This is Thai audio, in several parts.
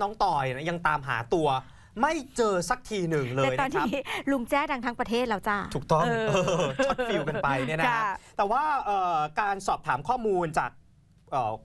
น้องต่อยนะยังตามหาตัว ไม่เจอสักทีหนึ่งเลยนะครับตอนนี้ ลุงแจ้ดังทั้งประเทศแล้วจ้า ถูกต้องช็อตฟิลกันไปเนี่ยนะแต่ว่าการสอบถามข้อมูลจาก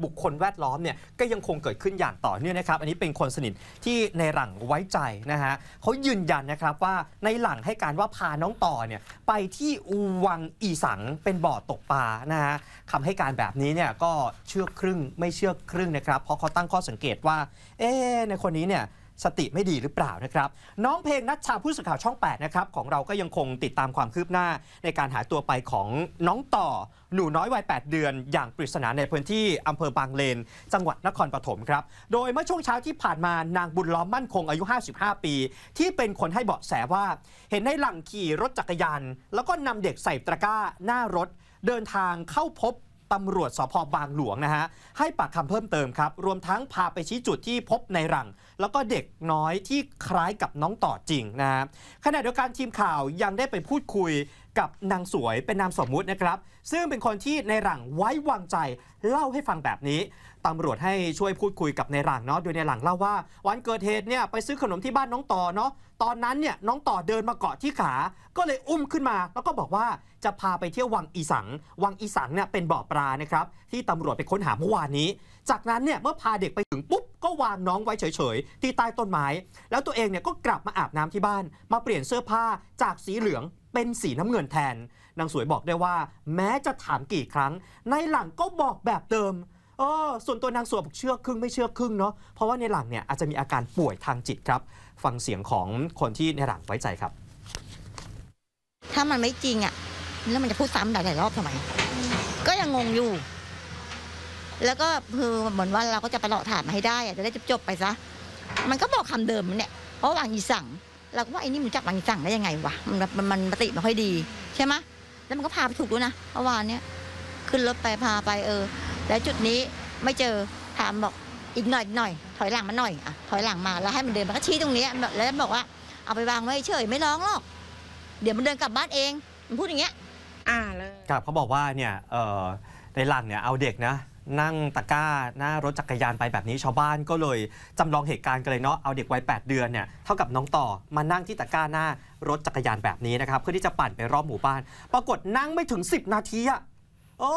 บุคคลแวดล้อมเนี่ยก็ยังคงเกิดขึ้นอย่างต่อเนื่องนะครับ อันนี้เป็นคนสนิทที่ในหลังไว้ใจนะฮะเขายืนยันนะครับว่าในหลังให้การว่าพาน้องต่อเนี่ยไปที่อูวังอีสังเป็นบ่อตกปลานะฮะคำให้การแบบนี้เนี่ยก็เชื่อครึ่งไม่เชื่อครึ่งนะครับเพราะเขาตั้งข้อสังเกตว่า เอ๊ในคนนี้เนี่ยสติไม่ดีหรือเปล่านะครับ น้องเพลงนัชชาผู้สื่อข่าวช่อง8นะครับของเราก็ยังคงติดตามความคืบหน้า ในการหาตัวไปของน้องต่อ หนูน้อยวัย8 เดือนอย่างปริศนาในพื้นที่อำเภอบางเลน จังหวัดนครปฐมครับโดยเมื่อช่วงเช้าที่ผ่านมานางบุญล้อมมั่นคงอายุ 55 ปี ที่เป็นคนให้เบาะแสว่า เห็นในหลังขี่รถจักรยาน แล้วก็นำเด็กใส่ตะกร้าหน้ารถ เดินทางเข้าพบตำรวจสพบางหลวงนะฮะ ให้ปากคำเพิ่มเติมครับ รวมทั้งพาไปชี้จุดที่พบในรังแล้วก็เด็กน้อยที่คล้ายกับน้องต่อจริงนะฮะขณะเดียวกันทีมข่าวยังได้ไปพูดคุยกับนางสวยเป็นนามสมมุตินะครับซึ่งเป็นคนที่ในหลังไว้วางใจ เล่าให้ฟังแบบนี้ตำรวจให้ช่วยพูดคุยกับในหลังเนาะโดยในหลังเล่าว่าวันเกิดเหตุเนี่ยไปซื้อขนมที่บ้านน้องต่อเนาะตอนนั้นเนี่ยน้องต่อเดินมาเกาะที่ขา ก็เลยอุ้มขึ้นมาแล้วก็บอกว่าจะพาไปเที่ยววังอีสัง วังอีสังเนี่ยเป็นบ่อปลานะครับที่ตำรวจไปค้นหาเมื่อวานนี้ จากนั้นเนี่ยเมื่อพาเด็กไปถึงปุ๊บก็วางน้องไว้เฉยๆที่ใต้ต้นไม้ แล้วตัวเองเนี่ยก็กลับมาอาบน้ำที่บ้าน มาเปลี่ยนเสื้อผ้าจากสีเหลืองเป็นสีน้ำเงินแทน นางสวยบอกได้ว่า แม้จะถามกี่ครั้ง ในหลังก็บอกแบบเดิมเออส่วนตัวนางสวยบอกเชื่อครึ่งไม่เชื่อครึ่งเนาะ เพราะว่าในหลังเนี่ยอาจจะมีอาการป่วยทางจิตครับ ฟังเสียงของคนที่ในหลังไว้ใจครับ ถ้ามันไม่จริงอะ่ะแล้วมันจะพูดซ้ำหลายๆรอบทำไม ก็ยังงงอยู่ แล้วก็คือเหมือนว่าเราก็จะไปเลาะถามให้ได้อะจะได้จบๆไปซะ มันก็บอกคำเดิมเนี่ย เพราะวางอีสั่งเราก็ว่าไอ้นี่มันจับวางสั่งได้ยังไงวะมันมันมันปฏิไม่ค่อยดีใช่ไหมแล้วมันก็พาไปถูกด้วยนะเมื่อวานเนี้ยขึ้นรถไปพาไปเออแล้วจุดนี้ไม่เจอถามบอกอีกหน่อยหน่อย ถอยหลังมาหน่อยอ่ะถอยหลังมาแล้วให้มันเดินมันก็ชี้ตรงนี้แล้วบอกว่าเอาไปวางไว้เฉยไม่ร้องหรอกเดี๋ยวมันเดินกลับบ้านเอง มันพูดอย่างเงี้ยอ่าเลยครับเขาบอกว่าเนี่ยในหลังเนี่ยเอาเด็กนะนั่งตะกร้าหน้ารถจักรยานไปแบบนี้ ชาวบ้านก็เลยจำลองเหตุการณ์กันเลยเนาะเอาเด็กวัย8เดือนเนี่ยเท่ากับน้องต่อมานั่งที่ตะกร้าหน้ารถจักรยานแบบนี้นะครับเพื่อที่จะปั่นไปรอบหมู่บ้าน ปรากฏนั่งไม่ถึง10นาทีอะโอ้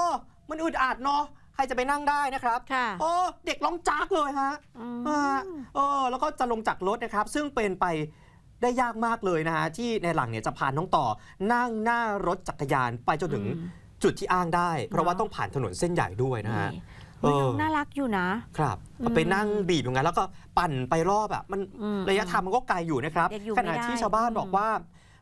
มันอึดอัดเนาะใครจะไปนั่งได้นะครับโอ้เด็กร้องจากเลยฮะโออ แล้วก็จะลงจากรถนะครับ ซึ่งเป็นไปได้ยากมากเลยนะฮะที่ในหลังเนี่ยจะพาน้องต่อ นั่งหน้ารถจักรยานไปจนถึงจุดที่อ้างได้เพราะว่าต้องผ่านถนนเส้นใหญ่ด้วยนะฮะน้อน่ารักอยู่นะครับไปนั่งบีบอย่างนั้นแล้วก็ปั่นไปรอบอะมันระยะทางมันก็ไกลอยู่นะครับ ขณะที่ชาวบ้านบอกว่า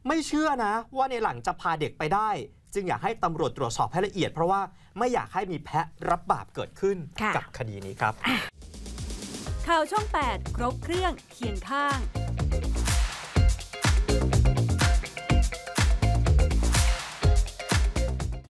ไม่เชื่อนะ ว่าในหลังจะพาเด็กไปได้ จึงอยากให้ตำรวจตรวจสอบให้ละเอียด เพราะว่าไม่อยากให้มีแพะรับบาปเกิดขึ้นกับคดีนี้ครับ ข่าวช่อง 8 ครบเครื่องเคียงข้าง